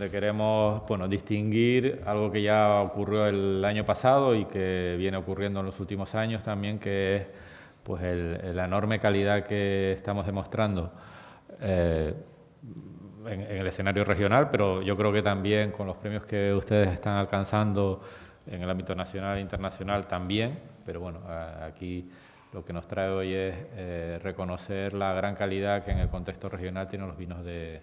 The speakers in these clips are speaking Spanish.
donde queremos bueno, distinguir algo que ya ocurrió el año pasado y que viene ocurriendo en los últimos años también, que es pues el, la enorme calidad que estamos demostrando eh, en, el escenario regional, pero yo creo que también con los premios que ustedes están alcanzando en el ámbito nacional e internacional también, pero bueno, aquí lo que nos trae hoy es eh, reconocer la gran calidad que en el contexto regional tienen los vinos de,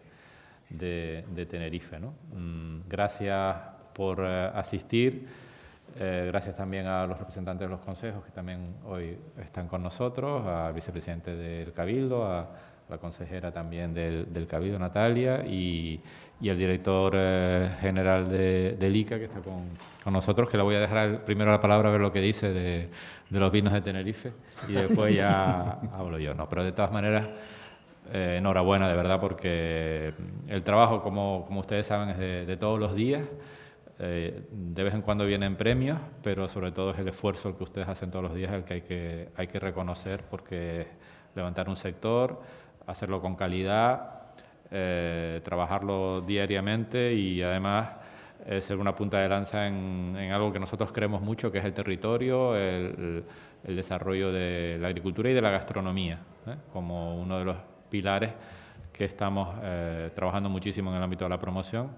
de, Tenerife. Mm, gracias por eh, asistir, eh, gracias también a los representantes de los consejos que también hoy están con nosotros, al vicepresidente del Cabildo, a la consejera también del, Cabildo, Natalia, y, y el director eh, general de, del ICA, que está con, nosotros, que le voy a dejar primero la palabra a ver lo que dice de, los vinos de Tenerife, y después ya hablo yo. No, pero de todas maneras, eh, enhorabuena de verdad porque el trabajo, como, ustedes saben, es de, todos los días. Eh, de vez en cuando vienen premios, pero sobre todo es el esfuerzo que ustedes hacen todos los días el que hay que, hay que reconocer porque levantar un sector, hacerlo con calidad, eh, trabajarlo diariamente y además ser una punta de lanza en, algo que nosotros creemos mucho, que es el territorio, el, el desarrollo de la agricultura y de la gastronomía, como uno de los pilares que estamos eh, trabajando muchísimo en el ámbito de la promoción.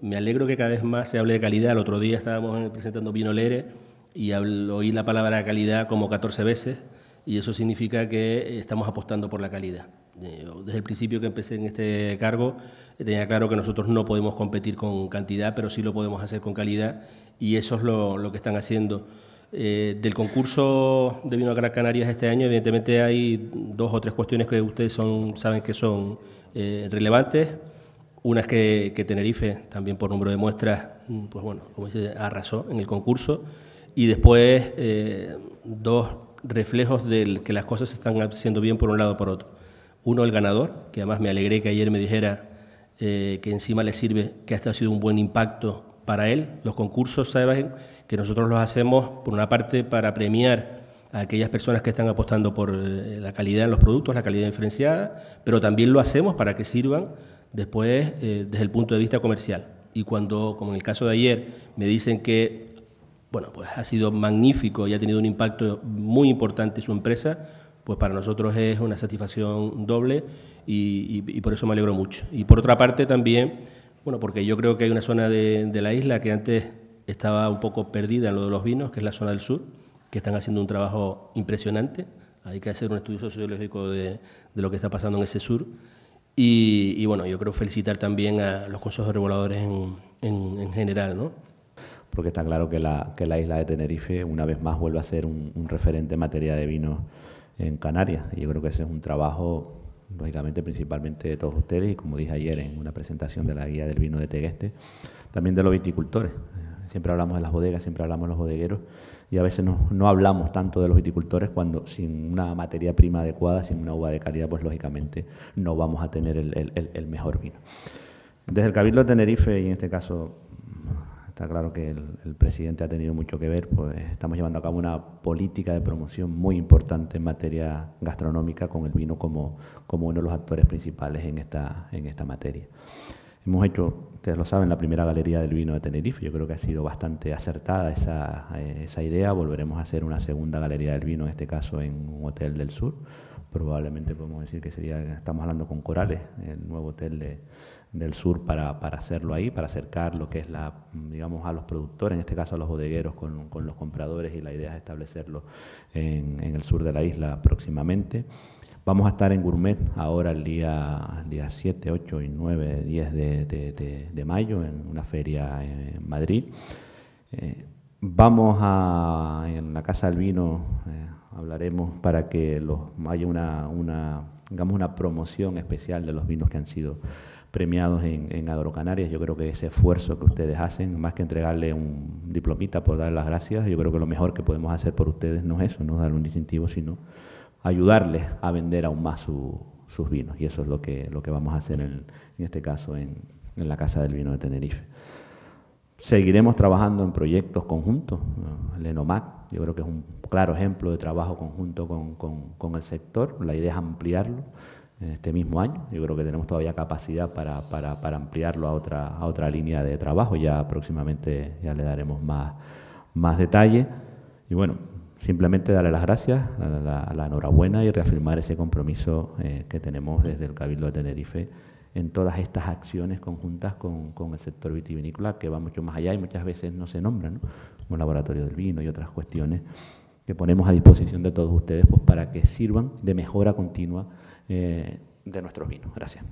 Me alegro que cada vez más se hable de calidad. El otro día estábamos presentando lere y oí la palabra calidad como 14 veces y eso significa que estamos apostando por la calidad. Eh, desde el principio que empecé en este cargo eh, tenía claro que nosotros no podemos competir con cantidad, pero sí lo podemos hacer con calidad y eso es lo, lo que están haciendo. Eh, del concurso de vino a Gran Canarias este año, evidentemente hay dos o tres cuestiones que ustedes son, saben que son eh, relevantes. Una es que, Tenerife, también por número de muestras, mm, pues bueno, como dice, arrasó en el concurso. Y después eh, dos reflejos de que las cosas se están haciendo bien por un lado o por otro. Uno, el ganador, que además me alegré que ayer me dijera que encima le sirve que ha sido un buen impacto para él. Los concursos, saben que nosotros los hacemos, por una parte, para premiar a aquellas personas que están apostando por eh, la calidad en los productos, la calidad diferenciada, pero también lo hacemos para que sirvan después eh, desde el punto de vista comercial. Y cuando, como en el caso de ayer, me dicen que bueno, pues ha sido magnífico y ha tenido un impacto muy importante su empresa, pues para nosotros es una satisfacción doble y, y por eso me alegro mucho. Y por otra parte también bueno, porque yo creo que hay una zona de, la isla que antes estaba un poco perdida en lo de los vinos, que es la zona del sur, que están haciendo un trabajo impresionante. Hay que hacer un estudio sociológico de, lo que está pasando en ese sur. Y, bueno, yo creo felicitar también a los consejos reguladores en, general, ¿no? Porque está claro que la, la, isla de Tenerife, una vez más, vuelve a ser un, un referente en materia de vinos en Canarias. Y yo creo que ese es un trabajo lógicamente principalmente de todos ustedes y como dije ayer en una presentación de la guía del vino de Tegueste, también de los viticultores. Eh, siempre hablamos de las bodegas, siempre hablamos de los bodegueros y a veces no, hablamos tanto de los viticultores cuando sin una materia prima adecuada, sin una uva de calidad, pues lógicamente no vamos a tener el, el mejor vino. Desde el Cabildo de Tenerife y en este caso está claro que el, presidente ha tenido mucho que ver, pues estamos llevando a cabo una política de promoción muy importante en materia gastronómica con el vino como, uno de los actores principales en esta materia. Hemos hecho, ustedes lo saben, la primera galería del vino de Tenerife. Yo creo que ha sido bastante acertada eh, esa, idea. Volveremos a hacer una segunda galería del vino, en este caso en un hotel del sur. Probablemente podemos decir que sería, estamos hablando con Corales, el nuevo hotel del sur para, hacerlo ahí, para acercar lo que es la, digamos, a los productores, en este caso a los bodegueros con, los compradores y la idea es establecerlo en el sur de la isla próximamente. Vamos a estar en Gourmet ahora el día, día 7, 8 y 9, 10 de, mayo en una feria en Madrid. Eh, vamos a, en la Casa del Vino, eh, hablaremos para que los, haya una, promoción especial de los vinos que han sido premiados en, Agrocanarias. Yo creo que ese esfuerzo que ustedes hacen, más que entregarle un diplomita por dar las gracias, yo creo que lo mejor que podemos hacer por ustedes no es eso, no darle un distintivo, sino ayudarles a vender aún más sus vinos. Y eso es lo que, lo que vamos a hacer en, este caso en, la Casa del Vino de Tenerife. Seguiremos trabajando en proyectos conjuntos. El ENOMAC, yo creo que es un claro ejemplo de trabajo conjunto con, el sector. La idea es ampliarlo este mismo año. Yo creo que tenemos todavía capacidad para, ampliarlo a otra, a otra línea de trabajo. Ya próximamente ya le daremos más, más detalle. Y bueno, simplemente darle las gracias, a la, enhorabuena y reafirmar ese compromiso eh, que tenemos desde el Cabildo de Tenerife en todas estas acciones conjuntas con, el sector vitivinícola, que va mucho más allá y muchas veces no se nombra, ¿no? como laboratorio del vino y otras cuestiones que ponemos a disposición de todos ustedes pues, para que sirvan de mejora continua eh, de nuestros vinos. Gracias.